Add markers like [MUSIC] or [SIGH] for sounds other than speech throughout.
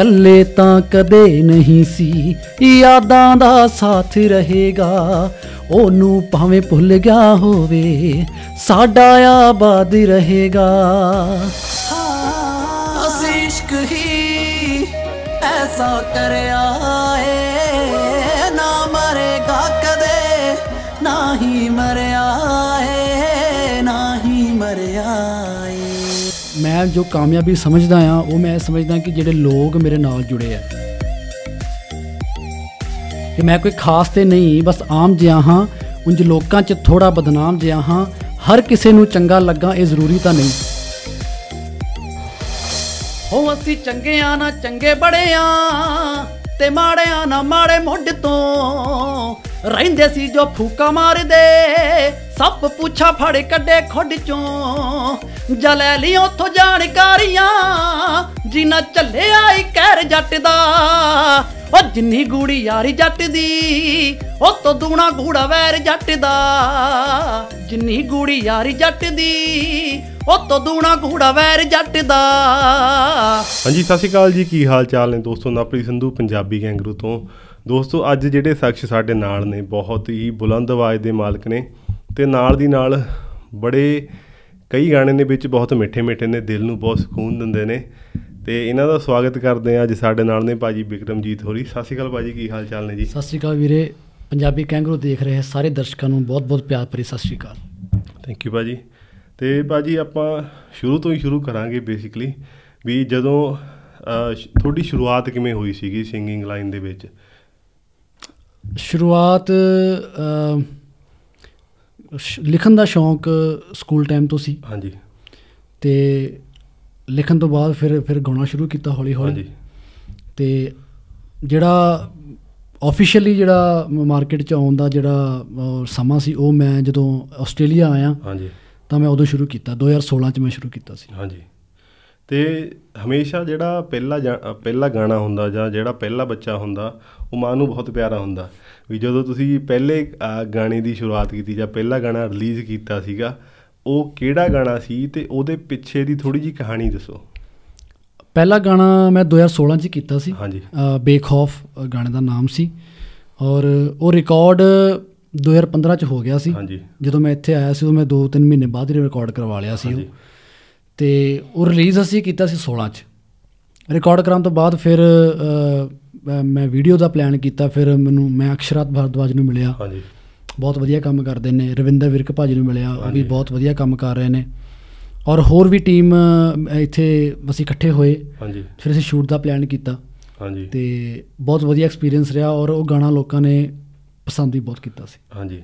ਕੱਲੇ ਤਾਂ ਕਦੇ ਨਹੀਂ ਸੀ ਯਾਦਾਂ ਦਾ ਸਾਥ ਰਹੇਗਾ ਉਹਨੂੰ ਭਾਵੇਂ ਭੁੱਲ ਗਿਆ ਹੋਵੇ ਸਾਡਾ ਆਬਾਦ ਰਹੇਗਾ ਅਸੀਂ ਇਸ਼ਕ ਹੀ ਐਸਾ ਕਰਿਆ ਮੈਂ ਜੋ ਕਾਮਯਾਬੀ ਸਮਝਦਾ ਆ ਉਹ ਮੈਂ ਸਮਝਦਾ ਕਿ ਜਿਹੜੇ ਲੋਕ ਮੇਰੇ ਨਾਲ ਜੁੜੇ ਆ ਕਿ ਮੈਂ ਕੋਈ ਖਾਸ ਤੇ ਨਹੀਂ ਬਸ ਆਮ ਜਿਹਾ ਹਾਂ ਉੰਜ ਲੋਕਾਂ 'ਚ ਥੋੜਾ ਬਦਨਾਮ ਜਿਹਾ ਹਾਂ ਹਰ ਕਿਸੇ ਨੂੰ ਚੰਗਾ ਲੱਗਾ ਇਹ ਜ਼ਰੂਰੀ ਤਾਂ ਨਹੀਂ ਹੋ ਅਸੀਂ ਚੰਗੇ ਆ ਨਾ ਚੰਗੇ ਬੜੇ ਆ ਤੇ ਮਾੜੇ ਆ ਨਾ ਮਾੜੇ ਮੁੱਢ ਤੋਂ ਰਹਿੰਦੇ ਸੀ ਜੋ ਫੂਕਾ ਮਾਰਦੇ ਸੱਪ ਪੁੱਛਾ ਫੜ ਕੱਢੇ ਖੁੱਡ ਚੋਂ ਜਲੇ ਲਈ ਉਥੋਂ ਜਾਣਕਾਰੀਆਂ ਜਿਨਾ ਚੱਲਿਆ ਆਈ ਕਹਿਰ ਜੱਟ ਦਾ ਉਹ ਜਿੰਨੀ ਗੂੜੀ ਯਾਰੀ ਜੱਟ ਦੀ ਉਹ ਤੋਂ ਦੂਣਾ ਗੂੜਾ ਵੈਰ ਜੱਟ ਦਾ ਜਿੰਨੀ ਗੂੜੀ ਯਾਰੀ ਜੱਟ ਦੀ ਉਹ ਤੋਂ ਦੂਣਾ ਗੂੜਾ ਵੈਰ ਜੱਟ ਦਾ ਹਾਂਜੀ ਸਤਿ ਸ਼੍ਰੀ ਅਕਾਲ ਜੀ ਕੀ ਹਾਲ ਚਾਲ ਨੇ ਦੋਸਤੋ ਨਾਪਰੀ ਸੰਧੂ ਪੰਜਾਬੀ ਗੈਂਗਰੂ ਤੋਂ ਦੋਸਤੋ ਅੱਜ ਜਿਹੜੇ ਸ਼ਖਸ ਸਾਡੇ ਨਾਲ ਨੇ ਬਹੁਤ ਹੀ ਬੁਲੰਦ ਆਵਾਜ਼ ਦੇ ਮਾਲਕ ਨੇ ਤੇ ਨਾਲ ਦੀ ਨਾਲ ਬੜੇ ਕਈ ਗਾਣੇ ਦੇ ਵਿੱਚ ਬਹੁਤ ਮਿੱਠੇ-ਮਿੱਠੇ ਨੇ ਦਿਲ ਨੂੰ ਬਹੁਤ ਸਕੂਨ ਦਿੰਦੇ ਨੇ ਤੇ ਇਹਨਾਂ ਦਾ ਸਵਾਗਤ ਕਰਦੇ ਆ ਅੱਜ ਸਾਡੇ ਨਾਲ ਨੇ ਭਾਜੀ ਵਿਕਰਮਜੀਤ ਹੋਰੀ ਸਤਿ ਸ਼੍ਰੀ ਅਕਾਲ ਭਾਜੀ ਕੀ ਹਾਲ ਚਾਲ ਨੇ ਜੀ ਸਤਿ ਸ਼੍ਰੀ ਅਕਾਲ ਵੀਰੇ ਪੰਜਾਬੀ ਕੈਂਗਰੂ ਦੇਖ ਰਹੇ ਸਾਰੇ ਦਰਸ਼ਕਾਂ ਨੂੰ ਬਹੁਤ-ਬਹੁਤ ਪਿਆਰ ਭਰੀ ਸਤਿ ਸ਼੍ਰੀ ਅਕਾਲ ਥੈਂਕ ਯੂ ਭਾਜੀ ਤੇ ਭਾਜੀ ਆਪਾਂ ਸ਼ੁਰੂ ਤੋਂ ਹੀ ਸ਼ੁਰੂ ਕਰਾਂਗੇ ਬੇਸਿਕਲੀ ਵੀ ਜਦੋਂ ਤੁਹਾਡੀ ਸ਼ੁਰੂਆਤ ਕਿਵੇਂ ਹੋਈ ਸੀਗੀ ਸਿੰਗਿੰਗ ਲਾਈਨ ਦੇ ਵਿੱਚ ਸ਼ੁਰੂਆਤ ਲਿਖਣ ਦਾ ਸ਼ੌਂਕ ਸਕੂਲ ਟਾਈਮ ਤੋਂ ਸੀ ਹਾਂਜੀ ਤੇ ਲਿਖਣ ਤੋਂ ਬਾਅਦ ਫਿਰ ਫਿਰ ਗਾਉਣਾ ਸ਼ੁਰੂ ਕੀਤਾ ਹੌਲੀ ਹੌਲੀ ਹਾਂਜੀ ਤੇ ਜਿਹੜਾ ਆਫੀਸ਼ੀਅਲੀ ਜਿਹੜਾ ਮਾਰਕੀਟ 'ਚ ਆਉਣ ਦਾ ਜਿਹੜਾ ਸਮਾਂ ਸੀ ਉਹ ਮੈਂ ਜਦੋਂ ਆਸਟ੍ਰੇਲੀਆ ਆਇਆ ਹਾਂਜੀ ਤਾਂ ਮੈਂ ਉਦੋਂ ਸ਼ੁਰੂ ਕੀਤਾ 2016 'ਚ ਮੈਂ ਸ਼ੁਰੂ ਕੀਤਾ ਸੀ ਹਾਂਜੀ ਤੇ ਹਮੇਸ਼ਾ ਜਿਹੜਾ ਪਹਿਲਾ ਪਹਿਲਾ ਗਾਣਾ ਹੁੰਦਾ ਜਾਂ ਜਿਹੜਾ ਪਹਿਲਾ ਬੱਚਾ ਹੁੰਦਾ ਉਹ ਮਾਂ ਨੂੰ ਬਹੁਤ ਪਿਆਰਾ ਹੁੰਦਾ ਵੀ ਜਦੋਂ ਤੁਸੀਂ ਪਹਿਲੇ ਗਾਣੇ ਦੀ ਸ਼ੁਰੂਆਤ ਕੀਤੀ ਜਾਂ ਪਹਿਲਾ ਗਾਣਾ ਰਿਲੀਜ਼ ਕੀਤਾ ਸੀਗਾ ਉਹ ਕਿਹੜਾ ਗਾਣਾ ਸੀ ਤੇ ਉਹਦੇ ਪਿੱਛੇ ਦੀ ਥੋੜੀ ਜੀ ਕਹਾਣੀ ਦੱਸੋ ਪਹਿਲਾ ਗਾਣਾ ਮੈਂ 2016 ਚ ਕੀਤਾ ਸੀ ਹਾਂਜੀ ਬੇਖੌਫ ਗਾਣੇ ਦਾ ਨਾਮ ਸੀ ਔਰ ਉਹ ਰਿਕਾਰਡ 2015 ਚ ਹੋ ਗਿਆ ਸੀ ਜਦੋਂ ਮੈਂ ਇੱਥੇ ਆਇਆ ਸੀ ਉਹ ਮੈਂ 2-3 ਮਹੀਨੇ ਬਾਅਦ ਹੀ ਰਿਕਾਰਡ ਕਰਵਾ ਲਿਆ ਸੀ ਉਹ ਤੇ ਉਹ ਰਿਲੀਜ਼ ਅਸੀਂ ਕੀਤਾ ਸੀ 16 ਚ ਰਿਕਾਰਡ ਕਰਨ ਤੋਂ ਬਾਅਦ ਫਿਰ ਮੈਂ ਵੀਡੀਓ ਦਾ ਪਲਾਨ ਕੀਤਾ ਫਿਰ ਮੈਨੂੰ ਮੈਂ ਅਕਸ਼ਰਾਤ ਭਰਦਵਾਜ ਨੂੰ ਮਿਲਿਆ ਹਾਂਜੀ ਬਹੁਤ ਵਧੀਆ ਕੰਮ ਕਰਦੇ ਨੇ ਰਵਿੰਦਰ ਵਿਰਕ ਭਾਜੀ ਨੂੰ ਮਿਲਿਆ ਉਹ ਵੀ ਬਹੁਤ ਵਧੀਆ ਕੰਮ ਕਰ ਰਹੇ ਨੇ ਔਰ ਹੋਰ ਵੀ ਟੀਮ ਇੱਥੇ ਅਸੀਂ ਇਕੱਠੇ ਹੋਏ ਹਾਂਜੀ ਫਿਰ ਅਸੀਂ ਸ਼ੂਟ ਦਾ ਪਲਾਨ ਕੀਤਾ ਹਾਂਜੀ ਤੇ ਬਹੁਤ ਵਧੀਆ ਐਕਸਪੀਰੀਅੰਸ ਰਿਹਾ ਔਰ ਉਹ ਗਾਣਾ ਲੋਕਾਂ ਨੇ ਪਸੰਦ ਵੀ ਬਹੁਤ ਕੀਤਾ ਸੀ ਹਾਂਜੀ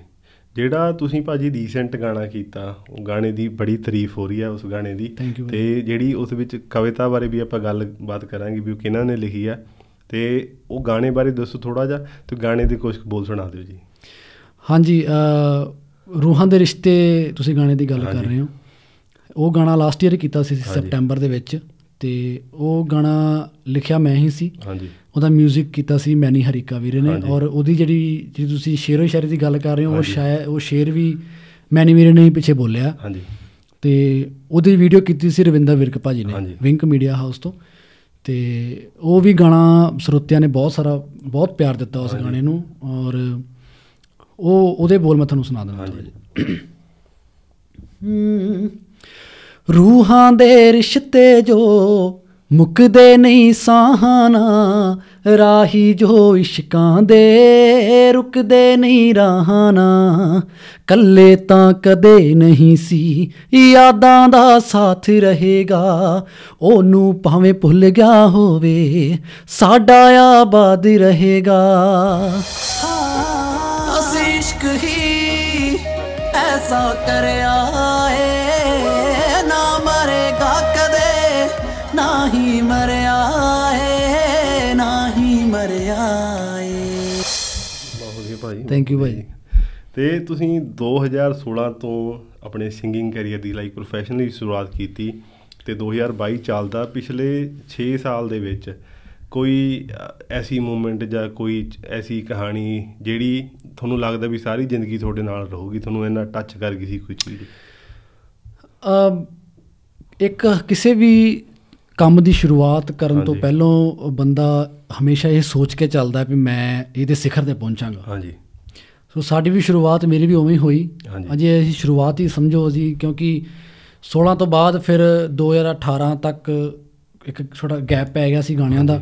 ਜਿਹੜਾ ਤੁਸੀਂ ਭਾਜੀ ਰੀਸੈਂਟ ਗਾਣਾ ਕੀਤਾ ਉਹ ਗਾਣੇ ਦੀ ਬੜੀ ਤਾਰੀਫ ਹੋ ਰਹੀ ਹੈ ਉਸ ਗਾਣੇ ਦੀ ਤੇ ਜਿਹੜੀ ਉਸ ਵਿੱਚ ਕਵਿਤਾ ਬਾਰੇ ਵੀ ਆਪਾਂ ਗੱਲਬਾਤ ਕਰਾਂਗੇ ਵੀ ਉਹ ਕਿਹਨਾਂ ਨੇ ਲਿਖੀ ਆ ਤੇ ਉਹ ਗਾਣੇ ਬਾਰੇ ਦੱਸੋ ਥੋੜਾ ਜਿਹਾ ਤੇ ਗਾਣੇ ਦੇ ਕੁਝ ਬੋਲ ਸੁਣਾ ਦਿਓ ਜੀ ਹਾਂਜੀ ਅ ਰੂਹਾਂ ਦੇ ਰਿਸ਼ਤੇ ਤੁਸੀਂ ਗਾਣੇ ਦੀ ਗੱਲ ਕਰ ਰਹੇ ਹੋ ਉਹ ਗਾਣਾ ਲਾਸਟ ਈਅਰ ਕੀਤਾ ਸੀ ਸਪਟੈਂਬਰ ਦੇ ਵਿੱਚ ਤੇ ਉਹ ਗਾਣਾ ਲਿਖਿਆ ਮੈਂ ਹੀ ਸੀ ਹਾਂਜੀ ਉਹਦਾ 뮤직 ਕੀਤਾ ਸੀ ਮੈਨੀ ਹਰੀਕਾ ਵੀਰੇ ਨੇ ਔਰ ਉਹਦੀ ਜਿਹੜੀ ਜਿਹੜੀ ਤੁਸੀਂ ਸ਼ੇਰੋ ਸ਼ਾਇਰੀ ਦੀ ਗੱਲ ਕਰ ਰਹੇ ਹੋ ਉਹ ਸ਼ਾਇਰ ਉਹ ਸ਼ੇਰ ਵੀ ਮੈਨੀ ਵੀਰੇ ਨੇ ਪਿੱਛੇ ਬੋਲਿਆ ਹਾਂਜੀ ਤੇ ਉਹਦੀ ਵੀਡੀਓ ਕੀਤੀ ਸੀ ਰਵਿੰਦਰ ਵਿਰਕ ਭਾਜੀ ਨੇ ਵਿੰਕ ਮੀਡੀਆ ਹਾਊਸ ਤੋਂ ਤੇ ਉਹ ਵੀ ਗਾਣਾ ਸਰੋਤਿਆਂ ਨੇ ਬਹੁਤ ਸਾਰਾ ਬਹੁਤ ਪਿਆਰ ਦਿੱਤਾ ਉਸ ਗਾਣੇ ਨੂੰ ਔਰ ਉਹ ਉਹਦੇ ਬੋਲ ਮੈਂ ਤੁਹਾਨੂੰ ਸੁਣਾ ਦਿੰਦਾ ਹਾਂ ਹੂੰ ਰੂਹਾਂ ਦੇ ਰਿਸ਼ਤੇ ਜੋ ਮੁਕਦੇ ਨਹੀਂ ਸਾਹਨਾ ਰਾਹੀ ਜੋ ਇਸ਼ਕਾਂ ਦੇ ਰੁਕਦੇ ਨਹੀਂ ਰਹਾਨਾ ਕੱਲੇ ਤਾਂ ਕਦੇ ਨਹੀਂ ਸੀ ਯਾਦਾਂ ਦਾ ਸਾਥ ਰਹੇਗਾ ਉਹਨੂੰ ਭਾਵੇਂ ਭੁੱਲ ਗਿਆ ਹੋਵੇ ਸਾਡਾ ਆਬਾਦ ਰਹੇਗਾ ਅਸੀਂ ਇਸ਼ਕ ਹੀ ਐਸਾ ਕਰਿਆ ਭਾਈ ਥੈਂਕ ਯੂ ਭਾਈ ਤੇ ਤੁਸੀਂ 2016 ਤੋਂ ਆਪਣੇ ਸਿੰਗਿੰਗ ਕੈਰੀਅਰ ਦੀ ਲਾਈਕ ਪ੍ਰੋਫੈਸ਼ਨਲੀ ਸ਼ੁਰੂਆਤ ਕੀਤੀ ਤੇ 2022 ਚੱਲਦਾ ਪਿਛਲੇ 6 ਸਾਲ ਦੇ ਵਿੱਚ ਕੋਈ ਐਸੀ ਮੂਮੈਂਟ ਜਾਂ ਕੋਈ ਐਸੀ ਕਹਾਣੀ ਜਿਹੜੀ ਤੁਹਾਨੂੰ ਲੱਗਦਾ ਵੀ ਸਾਰੀ ਜ਼ਿੰਦਗੀ ਤੁਹਾਡੇ ਨਾਲ ਰਹੂਗੀ ਤੁਹਾਨੂੰ ਇਹਨਾਂ ਟੱਚ ਕਰ ਗਈ ਸੀ ਕੋਈ ਚੀਜ਼ ਅ ਇੱਕ ਕਿਸੇ ਵੀ ਕੰਮ ਦੀ ਸ਼ੁਰੂਆਤ ਕਰਨ ਤੋਂ ਪਹਿਲਾਂ ਬੰਦਾ ਹਮੇਸ਼ਾ ਇਹ ਸੋਚ ਕੇ ਚੱਲਦਾ ਵੀ ਮੈਂ ਇਹਦੇ ਸਿਖਰ ਤੇ ਪਹੁੰਚਾਂਗਾ ਹਾਂਜੀ ਸੋ ਸਾਡੀ ਵੀ ਸ਼ੁਰੂਆਤ ਮੇਰੀ ਵੀ ਉਵੇਂ ਹੀ ਹੋਈ ਅਜੇ ਅਸੀਂ ਸ਼ੁਰੂਆਤ ਹੀ ਸਮਝੋ ਅਸੀਂ ਕਿਉਂਕਿ 16 ਤੋਂ ਬਾਅਦ ਫਿਰ 2018 ਤੱਕ ਇੱਕ ਛੋਟਾ ਗੈਪ ਪੈ ਗਿਆ ਸੀ ਗਾਣਿਆਂ ਦਾ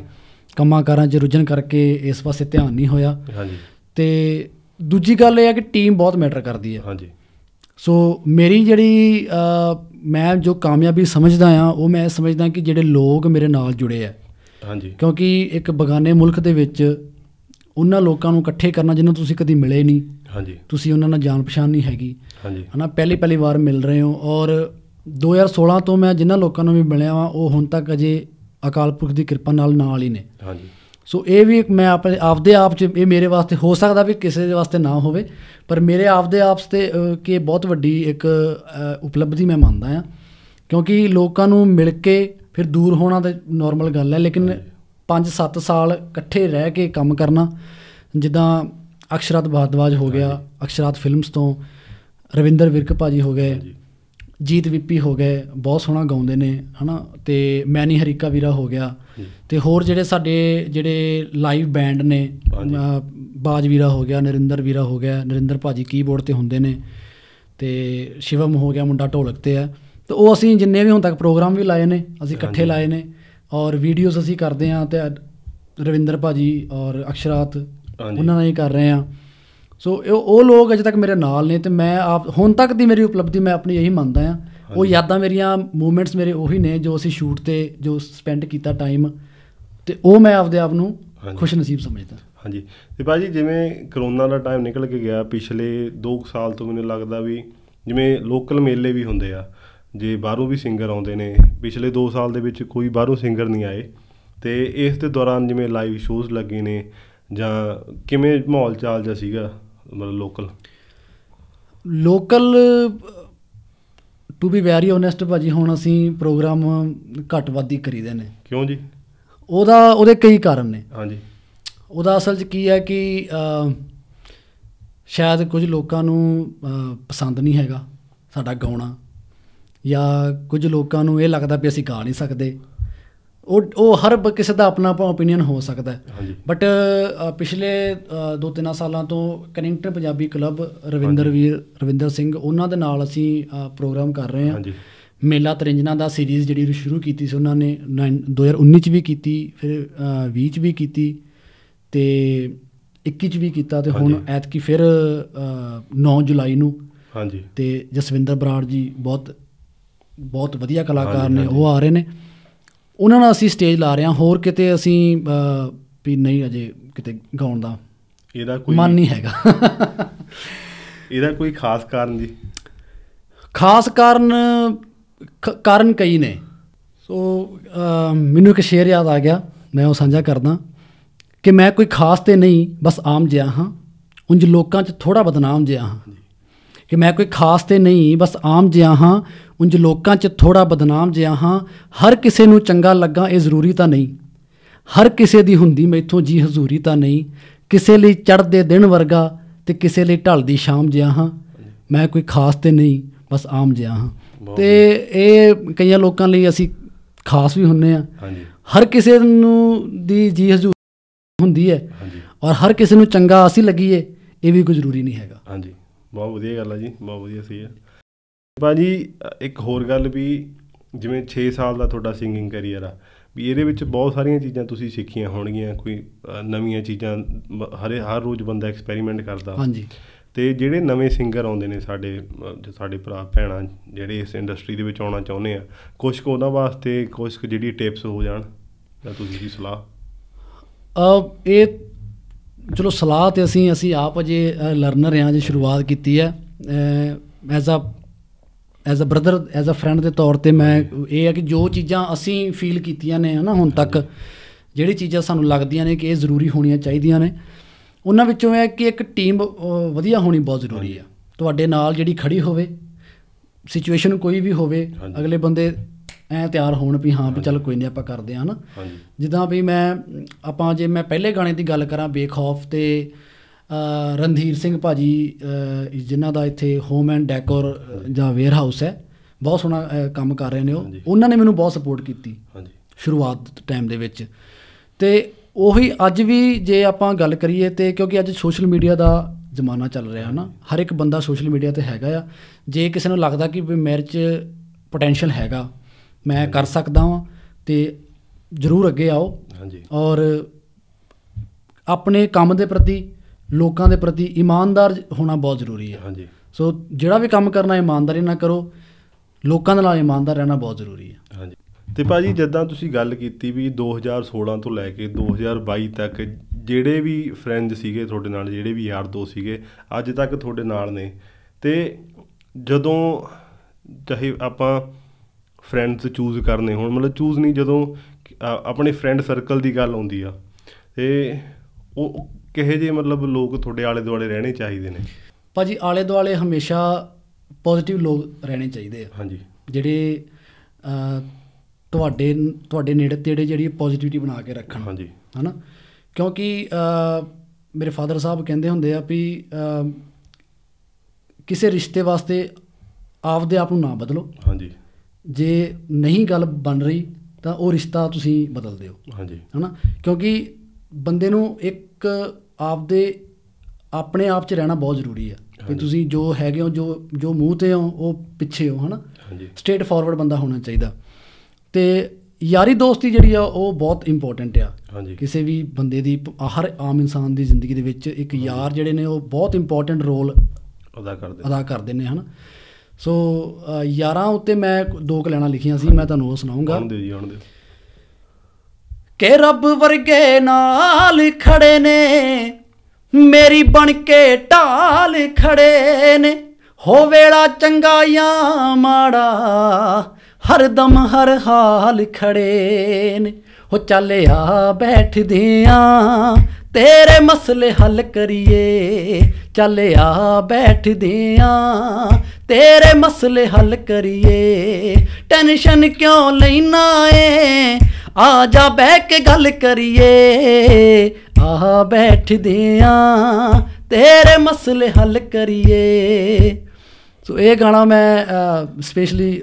ਕਾਰਾਂ 'ਚ ਰੁਝਣ ਕਰਕੇ ਇਸ ਪਾਸੇ ਧਿਆਨ ਨਹੀਂ ਹੋਇਆ ਹਾਂਜੀ ਤੇ ਦੂਜੀ ਗੱਲ ਇਹ ਹੈ ਕਿ ਟੀਮ ਬਹੁਤ ਮੈਟਰ ਕਰਦੀ ਹੈ ਹਾਂਜੀ ਸੋ ਮੇਰੀ ਜਿਹੜੀ ਆ ਮੈਂ ਜੋ ਕਾਮਯਾਬੀ ਸਮਝਦਾ ਆ ਉਹ ਮੈਂ ਸਮਝਦਾ ਕਿ ਜਿਹੜੇ ਲੋਕ ਮੇਰੇ ਨਾਲ ਜੁੜੇ ਆ ਹਾਂਜੀ ਕਿਉਂਕਿ ਇੱਕ ਬਗਾਨੇ ਮੁਲਕ ਦੇ ਵਿੱਚ ਉਹਨਾਂ ਲੋਕਾਂ ਨੂੰ ਇਕੱਠੇ ਕਰਨਾ ਜਿਨ੍ਹਾਂ ਤੁਸੀਂ ਕਦੀ ਮਿਲੇ ਨਹੀਂ ਹਾਂਜੀ ਤੁਸੀਂ ਉਹਨਾਂ ਨਾਲ ਜਾਣ ਪਛਾਣ ਨਹੀਂ ਹੈਗੀ ਹਾਂਜੀ ਹਨਾ ਪਹਿਲੀ ਪਹਿਲੀ ਵਾਰ ਮਿਲ ਰਹੇ ਹੋ ਔਰ 2016 ਤੋਂ ਮੈਂ ਜਿਨ੍ਹਾਂ ਲੋਕਾਂ ਨੂੰ ਵੀ ਮਿਲਿਆ ਹਾਂ ਉਹ ਹੁਣ ਤੱਕ ਅਜੇ ਅਕਾਲ ਪੁਰਖ ਦੀ ਕਿਰਪਾ ਨਾਲ ਨਾਲ ਹੀ ਨੇ ਹਾਂਜੀ ਸੋ ਇਹ ਵੀ ਮੈਂ ਆਪ ਆਪਦੇ ਆਪ ਚ ਇਹ ਮੇਰੇ ਵਾਸਤੇ ਹੋ ਸਕਦਾ ਵੀ ਕਿਸੇ ਦੇ ਵਾਸਤੇ ਨਾ ਹੋਵੇ ਪਰ ਮੇਰੇ ਆਪਦੇ ਆਪਸ ਤੇ ਕਿ ਬਹੁਤ ਵੱਡੀ ਇੱਕ ਉਪਲਬਧੀ ਮੈਂ ਮੰਨਦਾ ਆ ਕਿਉਂਕਿ ਲੋਕਾਂ ਨੂੰ ਮਿਲ ਕੇ ਫਿਰ ਦੂਰ ਹੋਣਾ ਤਾਂ ਨਾਰਮਲ ਗੱਲ ਹੈ ਲੇਕਿਨ 5-7 ਸਾਲ ਇਕੱਠੇ ਰਹਿ ਕੇ ਕੰਮ ਕਰਨਾ ਜਿੱਦਾਂ ਅਕਸ਼ਰਾਤ ਬਾਦਵਾਜ ਹੋ ਗਿਆ ਅਕਸ਼ਰਾਤ ਫਿਲਮਸ ਤੋਂ ਰਵਿੰਦਰ ਵਿਰਕ ਭਾਜੀ ਹੋ ਗਏ ਜੀਤ ਵਿੱਪੀ ਹੋ ਗਏ ਬਹੁਤ ਸੋਹਣਾ ਗਾਉਂਦੇ ਨੇ ਹਨਾ ਤੇ ਮੈਨੀ ਹਰੀਕਾ ਵੀਰਾ ਹੋ ਗਿਆ ਤੇ ਹੋਰ ਜਿਹੜੇ ਸਾਡੇ ਜਿਹੜੇ ਲਾਈਵ ਬੈਂਡ ਨੇ ਬਾਜ ਵੀਰਾ ਹੋ ਗਿਆ ਨਰਿੰਦਰ ਵੀਰਾ ਹੋ ਗਿਆ ਨਰਿੰਦਰ ਭਾਜੀ ਕੀਬੋਰਡ ਤੇ ਹੁੰਦੇ ਨੇ ਤੇ ਸ਼ਿਵਮ ਹੋ ਗਿਆ ਮੁੰਡਾ ਢੋਲਕ ਤੇ ਆ ਤੇ ਉਹ ਅਸੀਂ ਜਿੰਨੇ ਵੀ ਹੁਣ ਤੱਕ ਪ੍ਰੋਗਰਾਮ ਵੀ ਲਾਏ ਨੇ ਅਸੀਂ ਇਕੱਠੇ ਲਾਏ ਨੇ ਔਰ ਵੀਡੀਓਜ਼ ਅਸੀਂ ਕਰਦੇ ਆ ਤੇ ਰਵਿੰਦਰ ਭਾਜੀ ਔਰ ਅਕਸ਼ਰਾਤ ਉਹਨਾਂ ਨਾਲ ਹੀ ਕਰ ਰਹੇ ਆ ਸੋ ਉਹ ਲੋਕ ਅਜੇ ਤੱਕ ਮੇਰੇ ਨਾਲ ਨੇ ਤੇ ਮੈਂ ਆਪ ਹੁਣ ਤੱਕ ਦੀ ਮੇਰੀ ਉਪਲਬਧੀ ਮੈਂ ਆਪਣੀ ਇਹੀ ਮੰਨਦਾ ਆ ਉਹ ਯਾਦਾਂ ਮੇਰੀਆਂ ਮੂਵਮੈਂਟਸ ਮੇਰੇ ਉਹੀ ਨੇ ਜੋ ਅਸੀਂ ਸ਼ੂਟ ਤੇ ਜੋ ਸਪੈਂਡ ਕੀਤਾ ਟਾਈਮ ਤੇ ਉਹ ਮੈਂ ਆਪਦੇ ਆਪ ਨੂੰ ਖੁਸ਼ ਨਸੀਬ ਸਮਝਦਾ ਹਾਂਜੀ ਤੇ ਬਾਜੀ ਜਿਵੇਂ ਕਰੋਨਾ ਦਾ ਟਾਈਮ ਨਿਕਲ ਕੇ ਗਿਆ ਪਿਛਲੇ 2 ਸਾਲ ਤੋਂ ਮੈਨੂੰ ਲੱਗਦਾ ਵੀ ਜਿਵੇਂ ਲੋਕਲ ਮੇਲੇ ਵੀ ਹੁੰਦੇ ਆ ਜੇ ਬਾਹਰੋਂ ਵੀ ਸਿੰਗਰ ਆਉਂਦੇ ਨੇ ਪਿਛਲੇ 2 ਸਾਲ ਦੇ ਵਿੱਚ ਕੋਈ ਬਾਹਰੋਂ ਸਿੰਗਰ ਨਹੀਂ ਆਏ ਤੇ ਇਸ ਦੇ ਦੌਰਾਨ ਜਿਵੇਂ ਲਾਈਵ ਸ਼ੋਜ਼ ਲੱਗੇ ਨੇ ਜਾਂ ਕਿਵੇਂ ਮਾਹੌਲ ਚਾਲ ਜਿਹਾ ਸੀਗਾ ਮਤਲਬ local local to be very honest ਭਾਜੀ ਹੁਣ ਅਸੀਂ ਪ੍ਰੋਗਰਾਮ ਘੱਟ ਕਰੀਦੇ ਨੇ ਕਿਉਂ ਜੀ ਉਹਦਾ ਉਹਦੇ ਕਈ ਕਾਰਨ ਨੇ ਹਾਂਜੀ ਉਹਦਾ ਅਸਲ 'ਚ ਕੀ ਹੈ ਕਿ ਸ਼ਾਇਦ ਕੁਝ ਲੋਕਾਂ ਨੂੰ ਪਸੰਦ ਨਹੀਂ ਹੈਗਾ ਸਾਡਾ ਗਾਉਣਾ ਜਾਂ ਕੁਝ ਲੋਕਾਂ ਨੂੰ ਇਹ ਲੱਗਦਾ ਵੀ ਅਸੀਂ ਗਾ ਨਹੀਂ ਸਕਦੇ ਉਹ ਉਹ ਹਰ ਕਿਸੇ ਦਾ ਆਪਣਾ ਆਪਣਾ opinion ਹੋ ਸਕਦਾ ਹੈ ਬਟ ਪਿਛਲੇ 2-3 ਸਾਲਾਂ ਤੋਂ ਕਨੈਕਟਰ ਪੰਜਾਬੀ ਕਲੱਬ ਰਵਿੰਦਰ ਵੀਰ ਰਵਿੰਦਰ ਸਿੰਘ ਉਹਨਾਂ ਦੇ ਨਾਲ ਅਸੀਂ ਪ੍ਰੋਗਰਾਮ ਕਰ ਰਹੇ ਹਾਂ ਮੇਲਾ ਤਰਿੰਜਨਾ ਦਾ ਸੀਰੀਜ਼ ਜਿਹੜੀ ਸ਼ੁਰੂ ਕੀਤੀ ਸੀ ਉਹਨਾਂ ਨੇ 2019 ਚ ਵੀ ਕੀਤੀ ਫਿਰ 20 ਚ ਵੀ ਕੀਤੀ ਤੇ 21 ਚ ਵੀ ਕੀਤਾ ਤੇ ਹੁਣ ਐਤਕੀ ਫਿਰ 9 ਜੁਲਾਈ ਨੂੰ ਹਾਂਜੀ ਤੇ ਜਸਵਿੰਦਰ ਬਰਾੜ ਜੀ ਬਹੁਤ ਬਹੁਤ ਵਧੀਆ ਕਲਾਕਾਰ ਨੇ ਉਹ ਆ ਰਹੇ ਨੇ ਉਹਨਾਂ ਨਾਲ ਅਸੀਂ ਸਟੇਜ ਲਾ ਰਹੇ ਹਾਂ ਹੋਰ ਕਿਤੇ ਅਸੀਂ ਵੀ ਨਹੀਂ ਅਜੇ ਕਿਤੇ ਗਾਉਣ ਦਾ ਇਹਦਾ ਕੋਈ ਮਨ ਨਹੀਂ ਹੈਗਾ ਇਹਦਾ ਕੋਈ ਖਾਸ ਕਾਰਨ ਜੀ ਖਾਸ ਕਾਰਨ ਕਾਰਨ ਕਈ ਨੇ ਸੋ ਮੈਨੂੰ ਇੱਕ ਸ਼ੇਰ ਯਾਦ ਆ ਗਿਆ ਮੈਂ ਉਹ ਸਾਂਝਾ ਕਰਦਾ ਕਿ ਮੈਂ ਕੋਈ ਖਾਸ ਤੇ ਨਹੀਂ ਬਸ ਆਮ ਜਿਹਾ ਹਾਂ ਉੰਜ ਲੋਕਾਂ 'ਚ ਥੋੜਾ ਬਦਨਾਮ ਜਿਹਾ ਹਾਂ ਕਿ ਮੈਂ ਕੋਈ ਖਾਸ ਤੇ ਨਹੀਂ ਬਸ ਆਮ ਜਿਹਾ ਹਾਂ ਉੰਜ ਲੋਕਾਂ 'ਚ ਥੋੜਾ ਬਦਨਾਮ ਜਿਹਾ ਹਾਂ ਹਰ ਕਿਸੇ ਨੂੰ ਚੰਗਾ ਲੱਗਾ ਇਹ ਜ਼ਰੂਰੀ ਤਾਂ ਨਹੀਂ ਹਰ ਕਿਸੇ ਦੀ ਹੁੰਦੀ ਮੈਥੋਂ ਜੀ ਹਜ਼ੂਰੀ ਤਾਂ ਨਹੀਂ ਕਿਸੇ ਲਈ ਚੜਦੇ ਦਿਨ ਵਰਗਾ ਤੇ ਕਿਸੇ ਲਈ ਢਲਦੀ ਸ਼ਾਮ ਜਿਹਾ ਹਾਂ ਮੈਂ ਕੋਈ ਖਾਸ ਤੇ ਨਹੀਂ ਬਸ ਆਮ ਜਿਹਾ ਹਾਂ ਤੇ ਇਹ ਕਈਆਂ ਲੋਕਾਂ ਲਈ ਅਸੀਂ ਖਾਸ ਵੀ ਹੁੰਨੇ ਆ ਹਾਂਜੀ ਹਰ ਕਿਸੇ ਨੂੰ ਦੀ ਜੀ ਹਜ਼ੂਰੀ ਹੁੰਦੀ ਹੈ ਔਰ ਹਰ ਕਿਸੇ ਨੂੰ ਚੰਗਾ ਅਸੀਂ ਲੱਗੀਏ ਇਹ ਵੀ ਕੋਈ ਜ਼ਰੂਰੀ ਨਹੀਂ ਹੈਗਾ ਹਾਂਜੀ ਬਹੁਤ ਵਧੀਆ ਗੱਲ ਆ ਜੀ ਬਹੁਤ ਵਧੀਆ ਸੀ ਆ ਭਾਜੀ ਇੱਕ ਹੋਰ ਗੱਲ ਵੀ ਜਿਵੇਂ 6 ਸਾਲ ਦਾ ਤੁਹਾਡਾ ਸਿੰਗਿੰਗ ਕੈਰੀਅਰ ਆ ਵੀ ਇਹਦੇ ਵਿੱਚ ਬਹੁਤ ਸਾਰੀਆਂ ਚੀਜ਼ਾਂ ਤੁਸੀਂ ਸਿੱਖੀਆਂ ਹੋਣਗੀਆਂ ਕੋਈ ਨਵੀਆਂ ਚੀਜ਼ਾਂ ਹਰੇ ਹਰ ਰੋਜ਼ ਬੰਦਾ ਐਕਸਪੈਰੀਮੈਂਟ ਕਰਦਾ ਹਾਂਜੀ ਤੇ ਜਿਹੜੇ ਨਵੇਂ ਸਿੰਗਰ ਆਉਂਦੇ ਨੇ ਸਾਡੇ ਸਾਡੇ ਭਰਾ ਭੈਣਾਂ ਜਿਹੜੇ ਇਸ ਇੰਡਸਟਰੀ ਦੇ ਵਿੱਚ ਆਉਣਾ ਚਾਹੁੰਦੇ ਆ ਕੁਝ ਕੁ ਉਹਨਾਂ ਵਾਸਤੇ ਕੁਝ ਜਿਹੜੀ ਟਿਪਸ ਹੋ ਜਾਣ ਤਾਂ ਤੁਸੀਂ ਦੀ ਸਲਾਹ ਇਹ ਚਲੋ ਸਲਾਹ ਤੇ ਅਸੀਂ ਅਸੀਂ ਆਪ ਅਜੇ ਲਰਨਰ ਹਾਂ ਜੇ ਸ਼ੁਰੂਆਤ ਕੀਤੀ ਹੈ as a as a brother as a friend ਦੇ ਤੌਰ ਤੇ ਮੈਂ ਇਹ ਹੈ ਕਿ ਜੋ ਚੀਜ਼ਾਂ ਅਸੀਂ ਫੀਲ ਕੀਤੀਆਂ ਨੇ ਹਨਾ ਹੁਣ ਤੱਕ ਜਿਹੜੀ ਚੀਜ਼ਾਂ ਸਾਨੂੰ ਲੱਗਦੀਆਂ ਨੇ ਕਿ ਇਹ ਜ਼ਰੂਰੀ ਹੋਣੀਆਂ ਚਾਹੀਦੀਆਂ ਨੇ ਉਹਨਾਂ ਵਿੱਚੋਂ ਹੈ ਕਿ ਇੱਕ ਟੀਮ ਵਧੀਆ ਹੋਣੀ ਬਹੁਤ ਜ਼ਰੂਰੀ ਆ ਤੁਹਾਡੇ ਨਾਲ ਜਿਹੜੀ ਖੜੀ ਹੋਵੇ ਸਿਚੁਏਸ਼ਨ ਕੋਈ ਵੀ ਹੋਵੇ ਅਗਲੇ ਬੰਦੇ ਐ ਤਿਆਰ ਹੋਣ ਵੀ ਹਾਂ ਵੀ ਚੱਲ ਕੋਈ ਨਹੀਂ ਆਪਾਂ ਕਰਦੇ ਆ ਹਾਂਜੀ ਜਿੱਦਾਂ ਵੀ ਮੈਂ ਆਪਾਂ ਜੇ ਮੈਂ ਪਹਿਲੇ ਗਾਣੇ ਦੀ ਗੱਲ ਕਰਾਂ ਬੇਖੌਫ ਤੇ ਰਣਧੀਰ ਸਿੰਘ ਭਾਜੀ ਜਿਨ੍ਹਾਂ ਦਾ ਇੱਥੇ ਹੋਮ ਐਂਡ ਡੈਕੋਰ ਜਾਂ ਵੇਅਰ ਹਾਊਸ ਹੈ ਬਹੁਤ ਸੋਹਣਾ ਕੰਮ ਕਰ ਰਹੇ ਨੇ ਉਹ ਉਹਨਾਂ ਨੇ ਮੈਨੂੰ ਬਹੁਤ ਸਪੋਰਟ ਕੀਤੀ ਹਾਂਜੀ ਸ਼ੁਰੂਆਤ ਟਾਈਮ ਦੇ ਵਿੱਚ ਤੇ ਉਹੀ ਅੱਜ ਵੀ ਜੇ ਆਪਾਂ ਗੱਲ ਕਰੀਏ ਤੇ ਕਿਉਂਕਿ ਅੱਜ ਸੋਸ਼ਲ ਮੀਡੀਆ ਦਾ ਜ਼ਮਾਨਾ ਚੱਲ ਰਿਹਾ ਹੈ ਨਾ ਹਰ ਇੱਕ ਬੰਦਾ ਸੋਸ਼ਲ ਮੀਡੀਆ ਤੇ ਹੈਗਾ ਆ ਜੇ ਕਿਸੇ ਨੂੰ ਲੱਗਦਾ ਕਿ ਵੀ ਮੇਰੇ 'ਚ ਪੋਟੈਂਸ਼ੀਅਲ ਹੈਗਾ ਮੈਂ ਕਰ ਸਕਦਾ ਹਾਂ ਤੇ ਜਰੂਰ ਅੱਗੇ ਆਓ ਹਾਂਜੀ ਔਰ ਆਪਣੇ ਕੰਮ ਦੇ ਪ੍ਰਤੀ ਲੋਕਾਂ ਦੇ ਪ੍ਰਤੀ ਇਮਾਨਦਾਰ ਹੋਣਾ ਬਹੁਤ ਜ਼ਰੂਰੀ ਹੈ ਹਾਂਜੀ ਸੋ ਜਿਹੜਾ ਵੀ ਕੰਮ ਕਰਨਾ ਇਮਾਨਦਾਰੀ ਨਾਲ ਕਰੋ ਲੋਕਾਂ ਦੇ ਨਾਲ ਇਮਾਨਦਾਰ ਰਹਿਣਾ ਬਹੁਤ ਜ਼ਰੂਰੀ ਹੈ ਹਾਂਜੀ ਤੇ ਭਾਜੀ ਜਦੋਂ ਤੁਸੀਂ ਗੱਲ ਕੀਤੀ ਵੀ 2016 ਤੋਂ ਲੈ ਕੇ 2022 ਤੱਕ ਜਿਹੜੇ ਵੀ ਫਰੈਂਡ ਸੀਗੇ ਤੁਹਾਡੇ ਨਾਲ ਜਿਹੜੇ ਵੀ ਯਾਰ ਦੋ ਸੀਗੇ ਅੱਜ ਤੱਕ ਤੁਹਾਡੇ ਨਾਲ ਨੇ ਤੇ ਜਦੋਂ ਚਾਹੇ ਆਪਾਂ ਫਰੈਂਡਸ ਚੂਜ਼ ਕਰਨੇ ਹੋਣ ਮਤਲਬ ਚੂਜ਼ ਨਹੀਂ ਜਦੋਂ ਆਪਣੇ ਫਰੈਂਡ ਸਰਕਲ ਦੀ ਗੱਲ ਆਉਂਦੀ ਆ ਤੇ ਉਹ ਕਿਹੇ ਜੇ ਮਤਲਬ ਲੋਕ ਤੁਹਾਡੇ ਆਲੇ ਦੁਆਲੇ ਰਹਿਣੇ ਚਾਹੀਦੇ ਨੇ ਭਾਜੀ ਆਲੇ ਦੁਆਲੇ ਹਮੇਸ਼ਾ ਪੋਜ਼ਿਟਿਵ ਲੋਕ ਰਹਿਣੇ ਚਾਹੀਦੇ ਆ ਹਾਂਜੀ ਜਿਹੜੇ ਤੁਹਾਡੇ ਤੁਹਾਡੇ ਨੇੜੇ ਤੇੜੇ ਜਿਹੜੀ ਪੋਜ਼ਿਟਿਵਿਟੀ ਬਣਾ ਕੇ ਰੱਖਣ ਹਾਂਜੀ ਹਨਾ ਕਿਉਂਕਿ ਮੇਰੇ ਫਾਦਰ ਸਾਹਿਬ ਕਹਿੰਦੇ ਹੁੰਦੇ ਆ ਵੀ ਕਿਸੇ ਰਿਸ਼ਤੇ ਵਾਸਤੇ ਆਪਦੇ ਆਪ ਨੂੰ ਨਾ ਬਦਲੋ ਹਾਂਜੀ ਜੇ ਨਹੀਂ ਗੱਲ ਬਣ ਰਹੀ ਤਾਂ ਉਹ ਰਿਸ਼ਤਾ ਤੁਸੀਂ ਬਦਲ ਦਿਓ ਹਾਂਜੀ ਹਨਾ ਕਿਉਂਕਿ ਬੰਦੇ ਨੂੰ ਇੱਕ ਆਪਦੇ ਆਪਣੇ ਆਪ 'ਚ ਰਹਿਣਾ ਬਹੁਤ ਜ਼ਰੂਰੀ ਆ ਕਿ ਤੁਸੀਂ ਜੋ ਹੈਗੇ ਹੋ ਜੋ ਜੋ ਮੂੰਹ ਤੇ ਹੋ ਉਹ ਪਿੱਛੇ ਹੋ ਹਨਾ ਹਾਂਜੀ ਸਟ੍ਰੇਟ ਫਾਰਵਰਡ ਬੰਦਾ ਹੋਣਾ ਚਾਹੀਦਾ ਤੇ ਯਾਰੀ ਦੋਸਤੀ ਜਿਹੜੀ ਆ ਉਹ ਬਹੁਤ ਇੰਪੋਰਟੈਂਟ ਆ ਕਿਸੇ ਵੀ ਬੰਦੇ ਦੀ ਹਰ ਆਮ ਇਨਸਾਨ ਦੀ ਜ਼ਿੰਦਗੀ ਦੇ ਵਿੱਚ ਇੱਕ ਯਾਰ ਜਿਹੜੇ ਨੇ ਉਹ ਬਹੁਤ ਇੰਪੋਰਟੈਂਟ ਰੋਲ ਅਦਾ ਕਰਦੇ ਅਦਾ ਕਰਦੇ ਨੇ ਹਨਾ ਸੋ 11 ਉੱਤੇ ਮੈਂ ਦੋ ਲੈਣਾ ਲਿਖੀਆਂ ਸੀ ਮੈਂ ਤੁਹਾਨੂੰ ਉਹ ਸੁਣਾਉਂਗਾ ਹਾਂ ਦੇ ਜੀ ਹਾਂ ਦੇ ਕਿ ਰੱਬ ਵਰਗੇ ਨਾਲ ਖੜੇ ਨੇ ਮੇਰੀ ਬਣ ਕੇ ਢਾਲ ਖੜੇ ਨੇ ਹੋ ਵੇਲਾ ਚੰਗਾ ਜਾਂ ਮਾੜਾ ਹਰ ਦਮ ਹਰ ਹਾਲ ਖੜੇ ਨੇ ਹੋ ਚੱਲਿਆ ਬੈਠਦੇ ਆ ਤੇਰੇ ਮਸਲੇ ਹੱਲ ਕਰੀਏ ਚੱਲ ਆ ਬੈਠਦੇ ਆ ਤੇਰੇ ਮਸਲੇ ਹੱਲ ਕਰੀਏ ਟੈਨਸ਼ਨ ਕਿਉਂ ਲੈਣਾ ਏ ਆ ਜਾ ਬਹਿ ਕੇ ਗੱਲ ਕਰੀਏ ਆ ਬੈਠਦੇ ਆ ਤੇਰੇ ਮਸਲੇ ਹੱਲ ਕਰੀਏ ਸੋ ਇਹ ਗਾਣਾ ਮੈਂ ਸਪੈਸ਼ਲੀ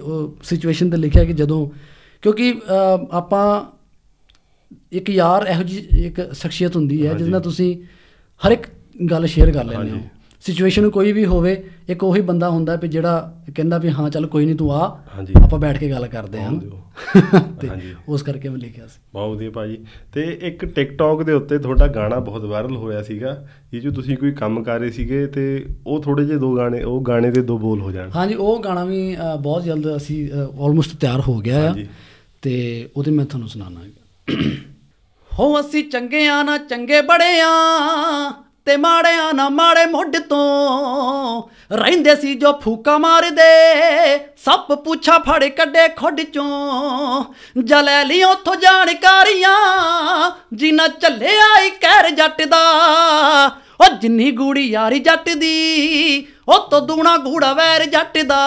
ਸਿਚੁਏਸ਼ਨ ਤੇ ਲਿਖਿਆ ਕਿ ਜਦੋਂ ਕਿਉਂਕਿ ਆਪਾਂ ਇੱਕ ਯਾਰ ਇਹੋ ਜੀ ਇੱਕ ਸ਼ਖਸੀਅਤ ਹੁੰਦੀ ਹੈ ਜਿਸ ਨਾਲ ਤੁਸੀਂ ਹਰ ਇੱਕ ਗੱਲ ਸ਼ੇਅਰ ਕਰ ਲੈਂਦੇ ਹੋ ਸਿਚੁਏਸ਼ਨ ਕੋਈ ਵੀ ਹੋਵੇ ਇੱਕ ਉਹੀ ਬੰਦਾ ਹੁੰਦਾ ਵੀ ਜਿਹੜਾ ਕਹਿੰਦਾ ਵੀ ਹਾਂ ਚੱਲ ਕੋਈ ਨਹੀਂ ਤੂੰ ਆ ਆਪਾਂ ਬੈਠ ਕੇ ਗੱਲ ਕਰਦੇ ਹਾਂ [LAUGHS] ਤੇ ਉਸ ਕਰਕੇ ਮੈਂ ਲਿਖਿਆ ਸੀ ਬਹੁਤ ਵਧੀਆ ਭਾਜੀ ਤੇ ਇੱਕ ਟਿਕਟੌਕ ਦੇ ਉੱਤੇ ਤੁਹਾਡਾ ਗਾਣਾ ਬਹੁਤ ਵਾਇਰਲ ਹੋਇਆ ਸੀਗਾ ਇਹ ਜੋ ਤੁਸੀਂ ਕੋਈ ਕੰਮ ਕਰ ਰਹੇ ਸੀਗੇ ਤੇ ਉਹ ਥੋੜੇ ਜਿਹੇ ਦੋ ਗਾਣੇ ਉਹ ਗਾਣੇ ਦੇ ਦੋ ਬੋਲ ਹੋ ਜਾਣ ਹਾਂਜੀ ਉਹ ਗਾਣਾ ਵੀ ਬਹੁਤ ਜਲਦ ਅਸੀਂ ਆਲਮੋਸਟ ਤਿਆਰ ਹੋ ਗਿਆ ਹੈ ਤੇ ਉਹਦੇ ਮੈਂ ਤੁਹਾਨੂੰ ਸੁਣਾਣਾ ਹੈ ਹੋ ਅਸੀਂ ਚੰਗੇ ਆ ਨਾ ਚੰਗੇ ਬੜੇ ਆ ਤੇ ਮਾੜੇ ਆ ਨਾ ਮਾੜੇ ਮੁੱਢ ਤੋਂ ਰਹਿੰਦੇ ਸੀ ਜੋ ਫੂਕਾ ਮਾਰਦੇ ਸੱਪ ਪੁੱਛਾ ਫੜ ਕੱਢੇ ਖੁੱਡ ਚੋਂ ਜਲੇ ਲਈ ਉਥੋਂ ਜਾਣਕਾਰੀਆਂ ਜਿਨਾ ਚੱਲਿਆ ਈ ਕਹਿਰ ਜੱਟ ਦਾ ਉਹ ਜਿੰਨੀ ਗੂੜੀ ਯਾਰੀ ਜੱਟ ਦੀ ਉਹ ਤੋਂ ਦੂਣਾ ਗੂੜਾ ਵੈਰ ਜੱਟ ਦਾ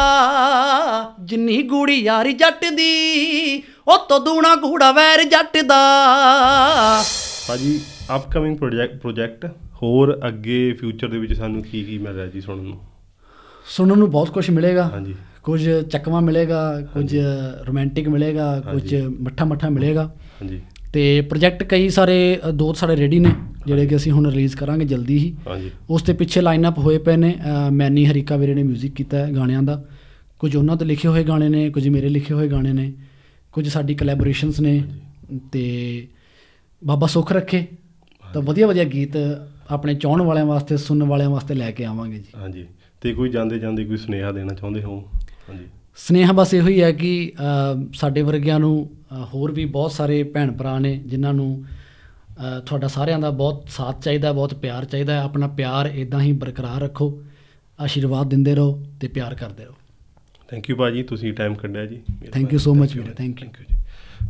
ਜਿੰਨੀ ਗੂੜੀ ਯਾਰੀ ਜੱਟ ਦੀ ਉਹ ਤੋ ਦੂਣਾ ਘੂੜਾ ਵੈਰ ਜੱਟ ਦਾ ਭਾਜੀ ਅਪਕਮਿੰਗ ਪ੍ਰੋਜੈਕਟ ਪ੍ਰੋਜੈਕਟ ਹੋਰ ਅੱਗੇ ਫਿਊਚਰ ਦੇ ਵਿੱਚ ਸਾਨੂੰ ਕੀ ਕੀ ਮਿਲ ਰਿਹਾ ਜੀ ਸੁਣਨ ਨੂੰ ਸੁਣਨ ਨੂੰ ਬਹੁਤ ਕੁਝ ਮਿਲੇਗਾ ਹਾਂਜੀ ਕੁਝ ਚੱਕਵਾ ਮਿਲੇਗਾ ਕੁਝ ਰੋਮਾਂਟਿਕ ਮਿਲੇਗਾ ਕੁਝ ਮੱਠਾ ਮੱਠਾ ਮਿਲੇਗਾ ਹਾਂਜੀ ਤੇ ਪ੍ਰੋਜੈਕਟ ਕਈ ਸਾਰੇ ਦੋ ਸਾਡੇ ਰੈਡੀ ਨੇ ਜਿਹੜੇ ਕਿ ਅਸੀਂ ਹੁਣ ਰਿਲੀਜ਼ ਕਰਾਂਗੇ ਜਲਦੀ ਹੀ ਹਾਂਜੀ ਉਸ ਤੇ ਪਿੱਛੇ ਲਾਈਨ ਅਪ ਹੋਏ ਪਏ ਨੇ ਮੈਨੀ ਹਰੀਕਾ ਵੀਰੇ ਨੇ 뮤직 ਕੀਤਾ ਹੈ ਗਾਣਿਆਂ ਦਾ ਕੁਝ ਉਹਨਾਂ ਤੇ ਲਿਖੇ ਹੋਏ ਗਾਣੇ ਨੇ ਕੁਝ ਮੇਰੇ ਲਿਖੇ ਹੋਏ ਗਾਣੇ ਨੇ ਕੁਝ ਸਾਡੀ ਕੋਲੈਬੋਰੇਸ਼ਨਸ ਨੇ ਤੇ ਬਾਬਾ ਸੁਖ ਰੱਖੇ ਤਾਂ ਵਧੀਆ ਵਧੀਆ ਗੀਤ ਆਪਣੇ ਚਾਹਣ ਵਾਲਿਆਂ ਵਾਸਤੇ ਸੁਣਨ ਵਾਲਿਆਂ ਵਾਸਤੇ ਲੈ ਕੇ ਆਵਾਂਗੇ ਜੀ ਹਾਂਜੀ ਤੇ ਕੋਈ ਜਾਂਦੇ ਜਾਂਦੇ ਕੋਈ ਸੁਨੇਹਾ ਦੇਣਾ ਚਾਹੁੰਦੇ ਹੋ ਹਾਂਜੀ ਸਨੇਹਾ ਬਸ ਇਹੋ ਹੀ ਹੈ ਕਿ ਸਾਡੇ ਵਰਗਿਆਂ ਨੂੰ ਹੋਰ ਵੀ ਬਹੁਤ ਸਾਰੇ ਭੈਣ ਭਰਾ ਨੇ ਜਿਨ੍ਹਾਂ ਨੂੰ ਤੁਹਾਡਾ ਸਾਰਿਆਂ ਦਾ ਬਹੁਤ ਸਾਥ ਚਾਹੀਦਾ ਬਹੁਤ ਪਿਆਰ ਚਾਹੀਦਾ ਆਪਣਾ ਪਿਆਰ ਇਦਾਂ ਹੀ ਬਰਕਰਾਰ ਰੱਖੋ ਆਸ਼ੀਰਵਾਦ ਦਿੰਦੇ ਰਹੋ ਤੇ ਪਿਆਰ ਕਰਦੇ ਰਹੋ ਥੈਂਕ ਯੂ ਬਾਜੀ ਤੁਸੀਂ ਟਾਈਮ ਕੱਢਿਆ ਜੀ ਥੈਂਕ ਯੂ ਸੋ ਮਚ ਵੀਰੇ ਥੈਂਕ ਯੂ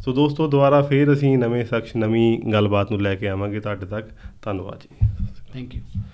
ਸੋ ਦੋਸਤੋ ਦੁਬਾਰਾ ਫੇਰ ਅਸੀਂ ਨਵੇਂ ਸ਼ਖਸ ਨਵੀਂ ਗੱਲਬਾਤ ਨੂੰ ਲੈ ਕੇ ਆਵਾਂਗੇ ਤੁਹਾਡੇ ਤੱਕ ਧੰਨਵਾਦ ਜੀ ਥੈਂਕ ਯੂ